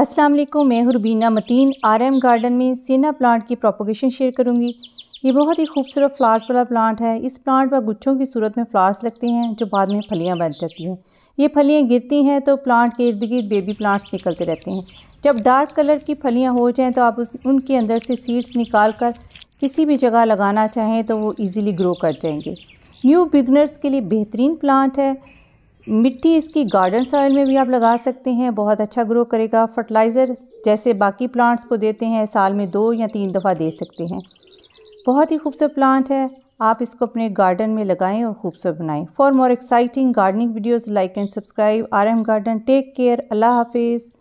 अस्सलाम वालेकुम मैं रुबीना मतीन आरएम गार्डन में सेना प्लांट की प्रोपोगेशन शेयर करूंगी ये बहुत ही खूबसूरत फ्लावर्स वाला प्लांट है इस प्लांट पर गुच्छों की सूरत में फ्लावर्स लगते हैं जो बाद में फलियाँ बन जाती हैं ये फलियाँ गिरती हैं तो प्लांट के इर्द गिर्द बेबी प्लांट्स निकलते रहते हैं जब डार्क कलर की फलियाँ हो जाएँ तो आप उस उनके अंदर से सीड्स निकाल कर किसी भी जगह लगाना चाहें तो वो ईज़िली ग्रो कर जाएंगे न्यू बिगनर्स के लिए बेहतरीन प्लांट है मिट्टी इसकी गार्डन सॉइल में भी आप लगा सकते हैं बहुत अच्छा ग्रो करेगा फर्टिलाइज़र जैसे बाकी प्लांट्स को देते हैं साल में दो या तीन दफ़ा दे सकते हैं बहुत ही खूबसूरत प्लांट है आप इसको अपने गार्डन में लगाएं और खूबसूरत बनाएं for more exciting gardening videos like and subscribe R M garden take care अल्लाह हाफिज़